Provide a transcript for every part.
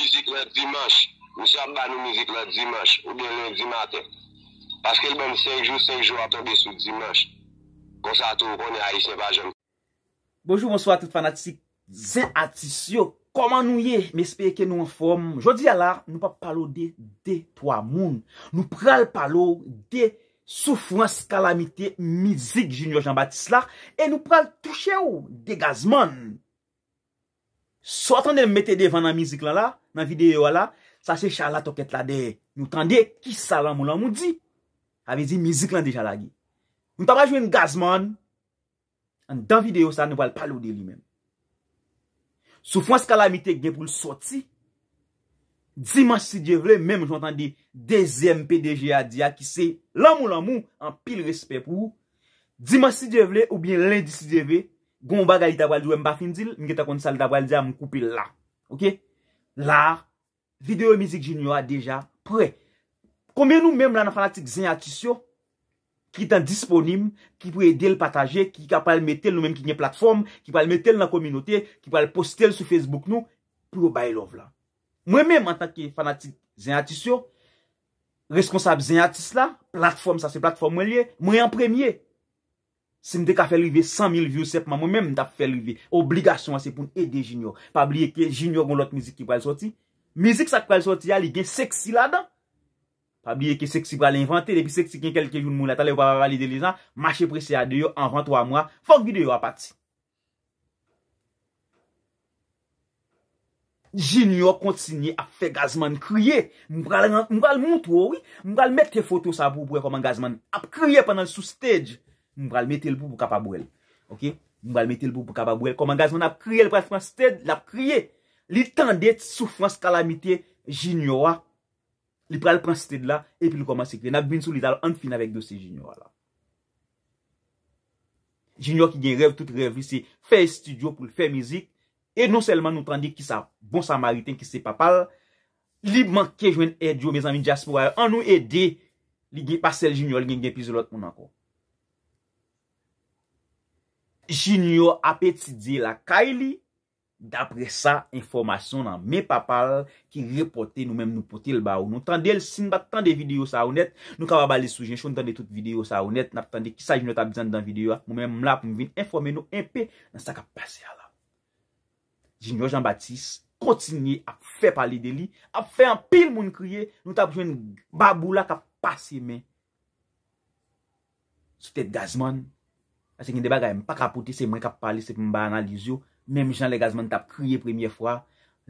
Muzik lè Dimanche, nou sa pa nou muzik lè Dimanche, oube lè Dimante Paskèl bon 5 jou, 5 jou a tobe sou Dimanche Konsa tou, konè a yi se vajen Bonjour, bonsoir tout fanatik, zin atis yo Koman nou ye, mespeye ke nou en fom Jodi ala, nou pa palo de, de to amoun Nou pral palo de, soufouan skalamite mizik Junior Jean-Baptiste la E nou pral touche ou, de gazman Swa tan de mette devan nan mizik lan la, nan videyo la, sa se chala toket la de, nou tan de, ki sa lan mou lan mou di? Ave di mizik lan deja la gi. Nou taba jwe m gazman, an dan videyo sa nou val palou de li men. Sou fwans kalamite gen pou l'soti, Dimansi Djevle, men mou jwantan de, dezem PDG a di a ki se, lan mou lan mou, an pil respet pou, Dimansi Djevle ou bien lindisi Djevle, Gon ba gali tabal di wè mba fin zil, mge takon sal tabal di a mkupil la. Ok? La, video mizik jinywa deja pre. Kome nou mèm la nan fanatik Zenyatis yo, ki tan disponim, ki pou edè l pataje, ki kapal metel nou mèm ki nye platform, ki pal metel nan kominote, ki pal postel sou Facebook nou, pou yo baye lov la. Mwen mèm an tak ki fanatik Zenyatis yo, responsab Zenyatis la, platform sa se platform mwen liye, mwen mwen premiye, Se mde ka fel rive 100.000 views sep mwa mwen mwen tap fel rive Obligasyon asepoun ede jinyo Pabliye ke jinyo goun lot mizik ki pral soti Mizik sak pral soti ya li gen seksi la dan Pabliye ke seksi pral inventer Depi seksi gen kelke yon moun la talen wap avalide li zan Mache presi ade yo an 23 mwa Fok vide yo apati Jinyo kontsini ap fe gazman kriye Mbral mwont woy Mbral met te foto sa vwobre koman gazman Ap kriye panan sou stedj Mwen pral metel pou pou kapabou el. Ok? Mwen pral metel pou pou kapabou el. Koman gaz, mwen ap kriye l pral pran sted, l ap kriye. Li tan det, soufrans, kalamite, jinyoura. Li pral pran sted la, epi l koman se kriye. N ap bin sou li dal an fin avek do se jinyoura la. Jinyour ki gen rev, tout rev li se fè studio pou fè mizik. E non selman nou tran di ki sa bon samariten ki se papal. Li manke jwen ed yo, mezan mi jaspoura. An nou edi, li gen pasel jinyoura li gen gen pizolot moun anko. Jinyo apetide la kay li. Dapre sa, informasyon nan men papal ki repote nou men nou pote l barou. Nou tande el sin bat tande video sa ou net. Nou kawa bali soujen chou nou tande tout video sa ou net. Nap tande ki sa jinyo tabizan dan video a. Mou men mla pou mwen informe nou enpe nan sa ka pase a la. Jinyo Jean-Baptiste kontine ap fe pali de li. Ap fe an pil moun kriye. Nou tabi jwen babou la ka pase men. Sou tete gazmane. Pase gen de bagay m pa kapote se mre kap pale se m ba analize yo. Mem jan le gazman tap kriye premye fwa.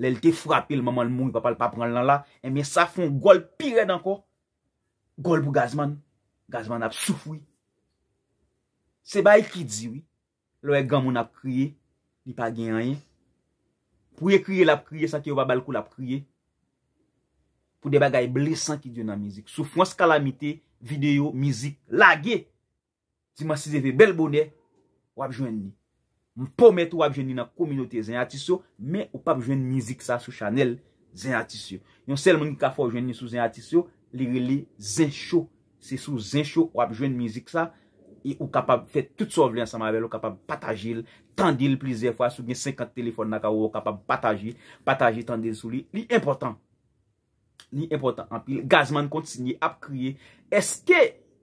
Lel te frapi l maman l moun y pa pal pa pran lan la. E men sa fon gol pire dan ko. Gol pou gazman. Gazman ap soufoui. Se bay ki diwi. Lo e gamon ap kriye. Ni pa gen anye. Pou ye kriye l ap kriye sa ki yo babal kou l ap kriye. Pou de bagay blesan ki diyo nan mizik. Soufouan skalamite videyo mizik. Lagye. Ziman si ze ve bel bonè, wap jwen ni. Mwen pou met wap jwen ni nan kominyote zan atisyon, men wap jwen ni zik sa sou chanel zan atisyon. Yon sel mwen yon ka fò wap jwen ni sou zan atisyon, li li zan show. Se sou zan show wap jwen ni zik sa, e wap kapab fè tout sou avlyan sa mabel, wap kapab patajil, tandil plize fwa, sou gen 50 telefon na ka wap kapab patajil, patajil tandil sou li. Li important. Li important. Anpil, gazman konti si nye ap kriye. Eske...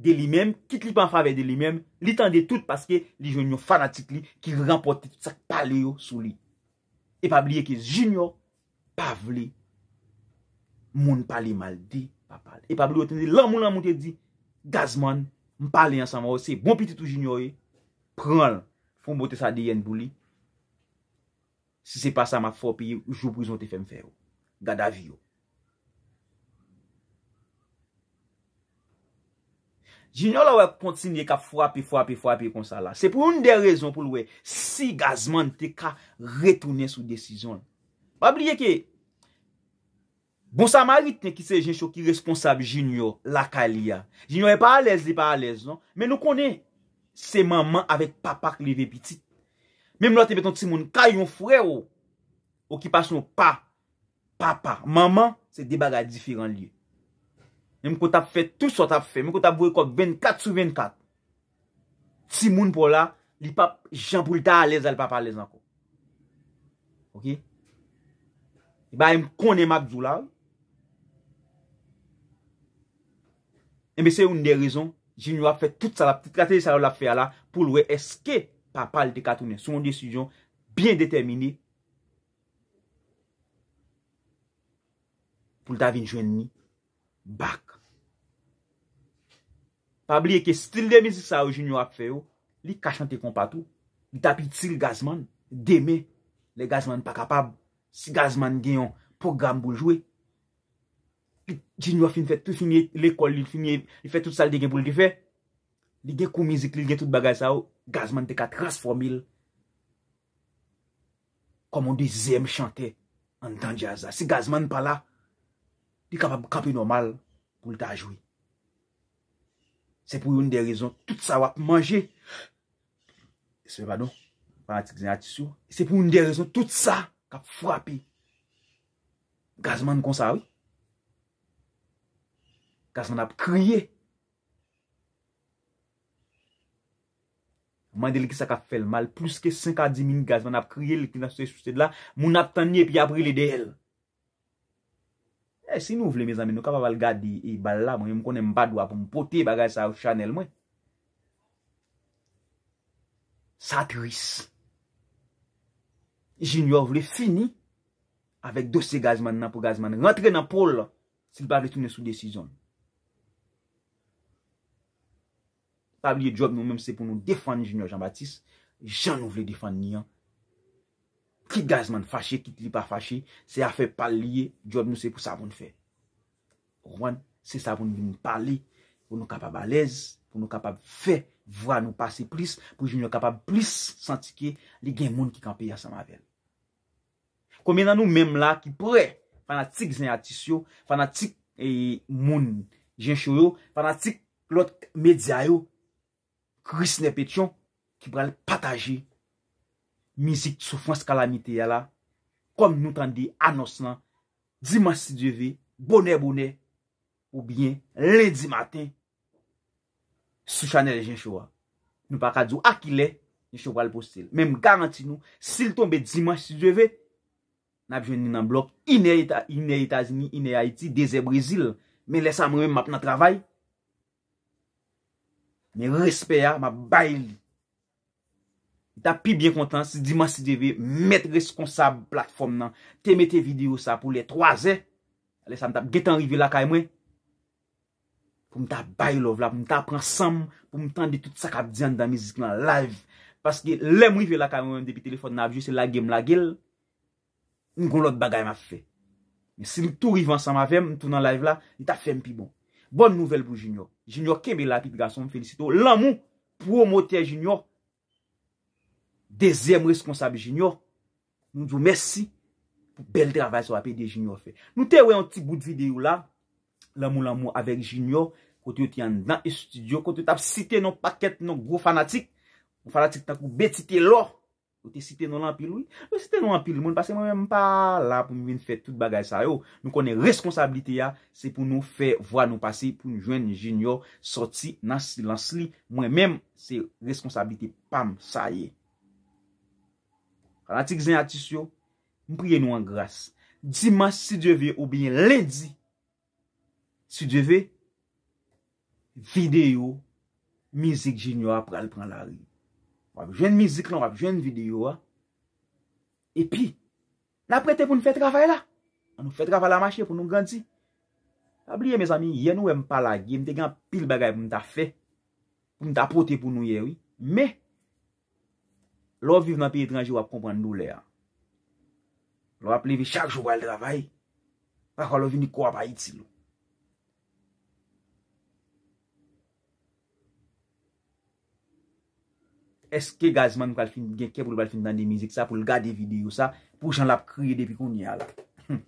De li mèm, kit li pan fave de li mèm, li tan de tout paske li joun yo fanatik li ki rempote sak pale yo sou li. E pabliye ke joun yo, pavli, moun pale maldi, pa pale. E pabli yo tenze, lan moun lan moun te di, gazman, mpale yansan mou, se bon piti tou joun yo e, pran, foun bote sa de yen boulie, se se pa sa ma fò piye, joun prizon te fèm fè yo, gada vi yo. Jinyo la wè kontinye ka fwa pi fwa pi fwa pi kon sa la. Se pou un de rezon pou l wè si gazman te ka retounen sou desizyon. Wab liye ke, Bonsa Maritne ki se jen chou ki responsab jinyo la kalia. Jinyo e pa alèz, e pa alèz non, men nou konen se maman avèk papa kli vè piti. Mem lò te beton ti moun kayon fwè ou, ou ki pasyon pa, pa, pa. Maman se debaga difir an liye. Mwen kon tap fè, tout sa tap fè. Mwen kon tap vwe kòk 24 sou 24. Ti moun pou la, li pap, jan pou lita alez al pap alez anko. Ok? E ba, mwen kon emak djou la. E mwen se yon de rizon, jini wap fè tout sa la, katè di sa la fè ala, pou lwe eske pap ale de katounen. Sou moun disijon, bien detemini. Pou lita vin jwen ni, bak, Pa bliye ke stil de mizik sa ou jinyou ap fe ou, oh, li kachman te kompa tou. Li tapit sil gazman, deme, le gazman pa kapab. Si gazman genyon program pou ljouye, jinyou ap fin fè tout finye, l'ekol finye, fè tout sal de gen pou ljouye, li gen kou mizik li gen tout bagay sa ou, oh. gazman te ka transformil. Koman de zem chante, an tan jaza. Si gazman pa la, li kapab kapi normal pou lta jouye. Se pou yon de rezon tout sa wap manje. Se fè pa don. Pan ati gzen ati sou. Se pou yon de rezon tout sa kap fwa pi. Gazman kon sa wè. Gazman ap kriye. Man de li ki sa kap fè l mal. Plus ke 5 a 10 min gazman ap kriye li ki nan se sou sèd la. Moun ap tanye pi apri li de l. Eh, se nou vle, me zamen, nou kap aval gadi e bal la, mwen yon mkonen mbadwa pou mpote bagay sa ou chanel mwen. Satiris. Jinyo vle fini avik dosye gazman nan pou gazman. Rentre nan pol si l pavle tounen sou desizyon. Pavle yon job nou menm se pou nou defan jinyo Jean-Baptiste. Jean nou vle defan niyan. Ki gazman fache, ki li pa fache, se afe palye, jod nou se pou savon fe. Rouan, se savon vi nou palye, pou nou kapab alez, pou nou kapab fe, vwa nou pase plis, pou joun nou kapab plis santike, li gen moun ki kanpe ya sanave. Koumen nan nou mem la ki pre, fanatik zin atisyo, fanatik e, moun jen choyo, fanatik lot medya yo, kris ne petyon, ki brel pataje yo. mizik sou fwans kalamite ya la, kom nou tande anos lan, dimans si dweve, bone bone, ou bien ledi maten, sou chanel gen chowa. Nou pa kadi ou akile, gen chowal postel. Men m garanti nou, sil tombe dimans si dweve, nap jweni nan blok, iner itazini, iner Haiti, dese Brazil, men lesa mwen map nan travay, men respe ya, map bayi li. Ta pi bien kontan si dimansi je ve met responsab platform nan. Te mete video sa pou le 3e. Ale sa m tap getan rive lakay mwen. Pou m ta bay love la. Pou m ta pransam. Pou m tan de tout sakap diyan dan mizik nan live. Paske lem rive lakay mwen depi telefon nan avyo se lagem lagel. Un goun lot bagay ma fe. Si m tou rive ansam avem, m tou nan live la. Ni ta fem pi bon. Bon nouvel pou Junior. Junior kebe la pi pi gansan. M felisito. Lan mou promote Junior. Dezem responsable jinyo Nou djou mersi Pou bel travay sou apè de jinyo fè Nou te wè yon ti bout videyo non non non la La mou la mou avek jinyo Kote yo ti an dan estudio Kote yo tap site nan paket nan gro fanatik Fanatik takou bet site lò Ote site nan lampilou Ote site nan lampilou Moun pase mwen mwen pa la Pou mwen fè tout bagay sa yo Nou konen responsabilite ya Se pou nou fè vwa nou pase Pou mwen jwen jinyo Soti nan silansli Mwen mèm se responsabilite Pam sa ye La ti gzen a ti syo, m priye nou an grase. Dima si djeve ou biye ledi, si djeve, video, mizik jenyo ap pral pran la li. Wap jen mizik nou, wap jen video a. E pi, la prete pou nou fe travay la. An nou fe travay la mache pou nou ganti. Abliye me zami, yen nou we m pala gye, m te gen pil bagay pou m ta fe, pou m ta pote pou nou yewi. Me, Lò viv nan pi etranji wap kompwen nou le a. Lò wap le vi chak jow wale travay. Fak wak lò vini kwa wap a iti nou. Eske gazman mwen kwa lfin, gen ke pou lwa lfin tan di mizik sa, pou lga di videyo sa, pou chan lap kriye depi koun yal.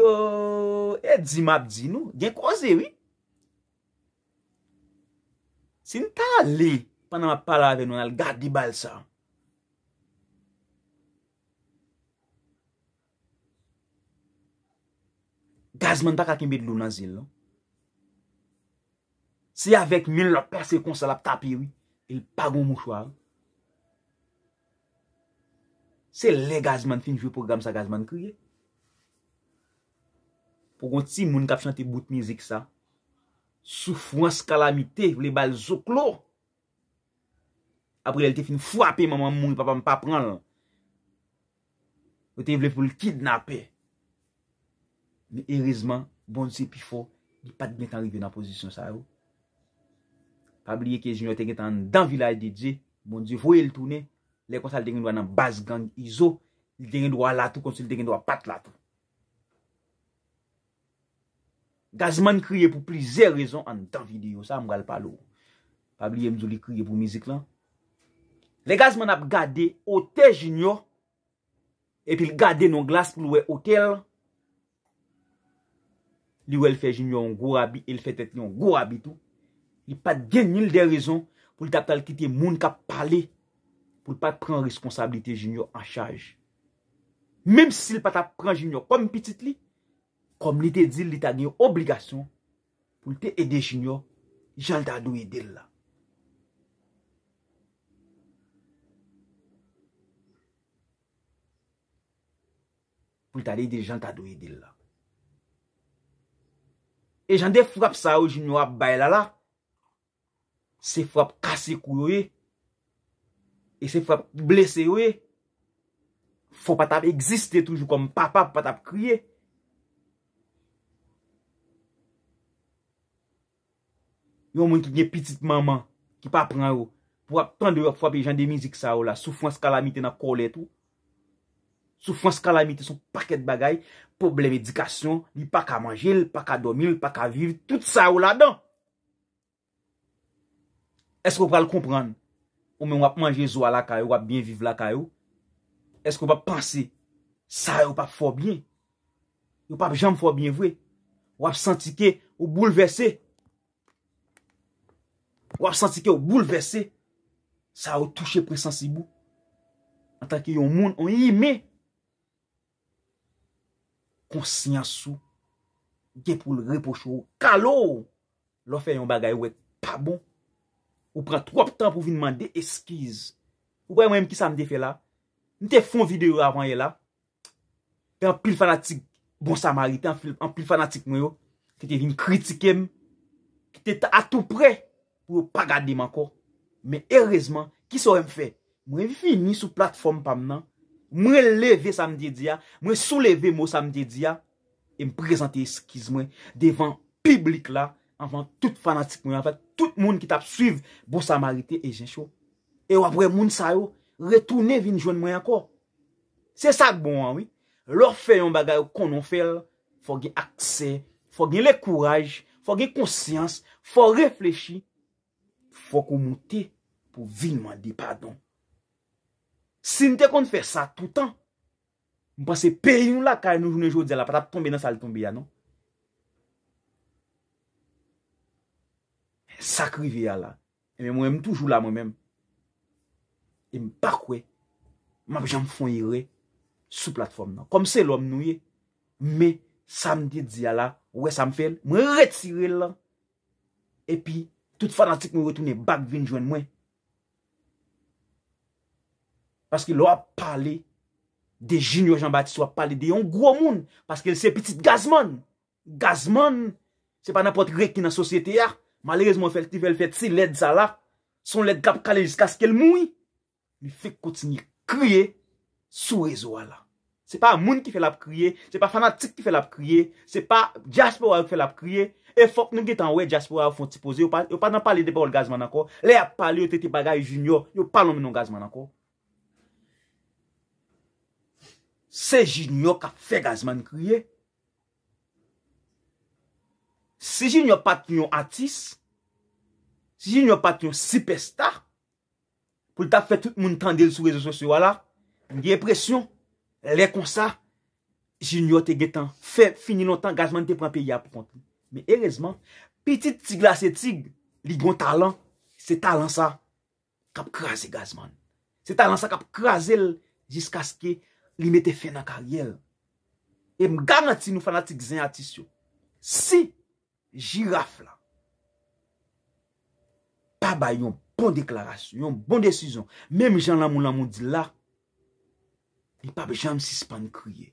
Oh, e zi map zi nou, gen kose wii. Sin tali, panan wap pala ve nou nan lga di bal sa. Gazman tak akimbe doun nazil. Non? Se yavek men lop perse konsal ap tapir, el pagou mouchwa. Se le gazman fin jwe program sa gazman kriye. Pou kon ti moun kap chante bout mizik sa. Soufouans kalamite, vle bal zoklo. Apre lel te fin fwape maman moun, papa m pa pran non? l. Vte vle fwe l kidnapè. Men erizman, bon se pifo, li pat ben tanrive nan pozisyon sa yo. Pabliye ke jinyo te gen tan dan vilay de dje, bon se voye l toune, le konsal te gen dwa nan bas gang izo, li te gen dwa lato konsil te gen dwa pat lato. Gazman kriye pou plize rezon an dan videyo, sa mgal palo. Pabliye mzou li kriye pou mizik lan. Le gazman ap gade ote jinyo, epil gade nou glas pou lwe otel, li wèl fè jinyo an gwo rabi, il fè tèt nyo an gwo rabi tou, li pat gen nil de rezon pou li tap tal ki te moun kap pale, pou li pat pren responsabilite jinyo an chaj. Mem si si li pat ap pren jinyo kom piti li, kom li te dil li ta gen yon obligasyon pou li te ede jinyo jantadou edil la. Pou li ta edil jantadou edil la. E jan de fwap sa ou jini wap bayla la, se fwap kase kou yo e, e se fwap blese yo e, fwap patap egziste toujou kom papa patap kriye. Yo moun ki dine pitit maman ki pa pran ou, fwap tan de wap fwap e jan de mizik sa ou la, soufwan skalamite nan kolet ou. Soufran skalamite sou paket bagay. Problem edikasyon. Li pa ka manje, li pa ka domi, li pa ka viv. Tout sa ou la dan. Esk ou pa l kompran? Ou men wap manje zwa la kayo, wap bin viv la kayo? Esk ou pa panse? Sa ou pa fo bin? Ou pa jem fo bin vwe? Wap santi ke ou boulevese? Wap santi ke ou boulevese? Sa ou touche presensibou? Antan ki yon moun, on yi me. Wap santi ke ou boulevese? konsinyan sou, gen pou l reposho ou, kalou, lò fè yon bagay wèk pa bon, ou pran trop tan pou vi nman de eskiz, ou bay mwen m ki sa m de fè la, m te fon videyo avan ye la, pe an pil fanatik, bon samari, te an pil fanatik nou yo, ki te vin kritikem, ki te ta atou pre, pou yo pa gade man ko, men errezman, ki sa m fè, mwen vini sou platform pamenan, Mwen leve samdiye diya, mwen souleve mwen samdiye diya, e m prezante eskiz mwen devan piblik la, anvan tout fanatik mwen, anvan tout moun ki tap suiv bou samarite e jensho. E wapre moun sa yo, retoune vin joun mwen ankor. Se sak bon anwi, lor feyon bagay yo konon fel, fò gen aksè, fò gen le kouraj, fò gen konsyans, fò reflechi, fò kou mouti pou vin mwen di padon. Si mte kon te fe sa toutan, mpan se pe yon la kaj nou jounen joun di la pata tombe nan sal tombe ya nou. E sakri vi ya la, eme mwen mwen mwen toujou la mwen men. E mwen pakwe, mwen apje mfon yon re sou platform nan. Kom se lom nou ye, me samdi di ya la, we samfel, mwen retire l la. E pi, tout fadantik mwen retounen bak vin jwen mwen. Paske lou ap pale de jinyo Jean-Baptiste ou ap pale de yon gwo moun. Paske el se petit gazman. Gazman, se pa napot grek ki nan sosyete ya. Malerezman fel ti vel fet si led zala. Son led gap kale jiska skel moui. Mi fek kouti ni kriye sou rezo wala. Se pa moun ki fel ap kriye. Se pa fanatik ki fel ap kriye. Se pa Jasper waw ki fel ap kriye. E fok nou getan we Jasper waw fon ti pose. Yo pa nan pale de bal gazman akor. Le ap pale yo teti bagay jinyo. Yo palon menon gazman akor. Se jini yo kap fe gazman kriye. Se jini yo pati yon atis. Se jini yo pati yon sipesta. Pou lita fe tout moun tendel sou rezo sosyo wala. Mdiye presyon. Le kon sa. Jini yo te getan. Fe fini lontan. Gazman te pran pe ya pou konti. Me erezman. Petit tig la se tig. Li gwen talan. Se talan sa. Kap kraze gazman. Se talan sa kap kraze. Jiska ske. Li me te fe nan karyel. E m gana ti nou fana ti gzyen atis yo. Si, jiraf la. Pa ba yon bon deklarasyon, yon bon desisyon. Meme jan la moun la moun di la. Li pa be jan m sispan kriye.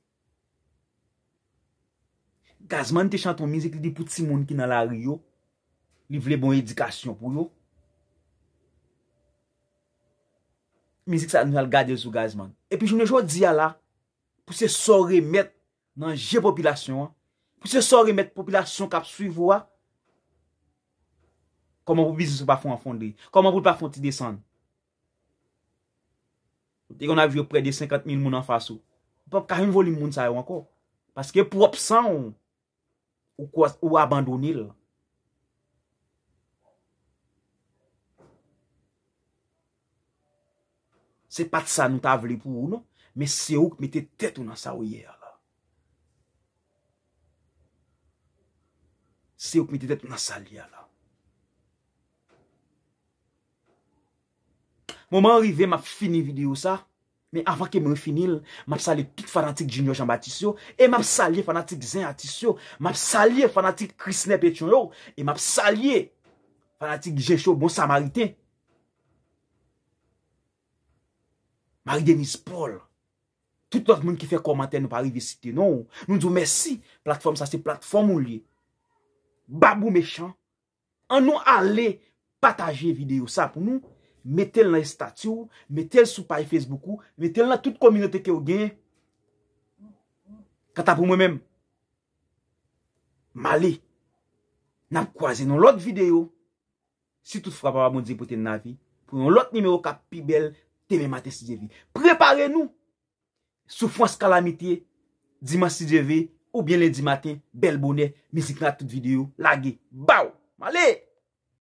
Gazman te chanton mizik li di pou ti moun ki nan la riyo. Li vle bon edikasyon pou yo. Mizik sa nou al gade sou Gazman. Epi jounen jwa diya la, pou se sorre met nan je popilasyon, pou se sorre met popilasyon kap suivo a, koman pou bizis pa fon a fondri, koman pou pa fon ti desan. Te kon avyo pre de 50.000 moun an faso, pou karim volim moun sa yo anko, paske pou opsan ou abandonil. se pa tsa nou ta vle pou ou nou, me se ouk me te tet ou nan sa ouye a la. Se ouk me te tet ou nan sa li a la. Mouman rive map fini video sa, me avan ke moun finil, map sali tout fanatik Junior Jamba Atisyo, e map sali fanatik Zen Atisyo, map sali fanatik Krisne Petyonyo, e map sali fanatik Gensho Bonsamaritey, Marie-Denise Paul. Tout l'autre moun ki fè komante nou pari visite nou. Nou djou mersi. Platform sa se platform ou li. Babou mechant. An nou ale pataje video sa pou nou. Metel nan statu. Metel sou pay Facebook ou. Metel nan tout kominote ke ou gen. Kata pou mwen mèm. Mali. Nap kwa ze nou l'ot video. Si tout fwa pa wap moun zi pote nan avi. Pou nou l'ot nimeyo ka pi bel. TV Maté Sidiyevi. Prépare nou. Soufouan skalamite. Dima Sidiyevi. Ou bien le dimate. Bel bonè. Misik na tout videyo. Lagè. Bau. Malè.